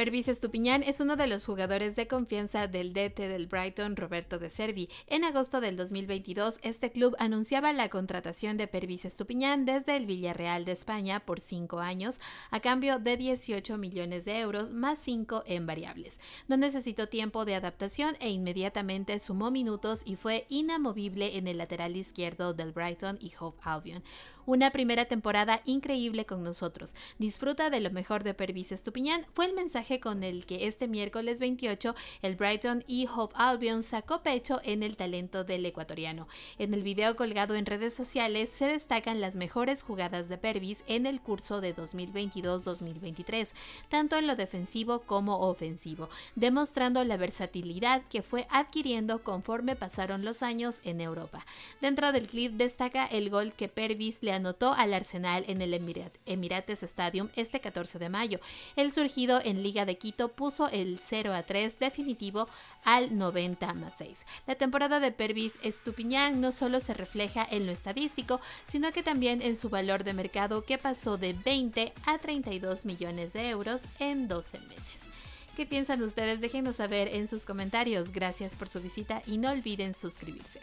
Pervis Estupiñán es uno de los jugadores de confianza del DT del Brighton, Roberto de Servi. En agosto del 2022, este club anunciaba la contratación de Pervis Estupiñán desde el Villarreal de España por 5 años, a cambio de 18 millones de euros más 5 en variables. No necesitó tiempo de adaptación e inmediatamente sumó minutos y fue inamovible en el lateral izquierdo del Brighton y Hove Albion. Una primera temporada increíble con nosotros. Disfruta de lo mejor de Pervis Estupiñán fue el mensaje con el que este miércoles 28 el Brighton y Hove Albion sacó pecho en el talento del ecuatoriano. En el video colgado en redes sociales se destacan las mejores jugadas de Pervis en el curso de 2022-2023, tanto en lo defensivo como ofensivo, demostrando la versatilidad que fue adquiriendo conforme pasaron los años en Europa. Dentro del clip destaca el gol que Pervis le anotó al Arsenal en el Emirates Stadium este 14 de mayo. El surgido en Liga de Quito puso el 0 a 3 definitivo al 90 más 6. La temporada de Pervis Estupiñán no solo se refleja en lo estadístico, sino que también en su valor de mercado que pasó de 20 a 32 millones de euros en 12 meses. ¿Qué piensan ustedes? Déjenos saber en sus comentarios. Gracias por su visita y no olviden suscribirse.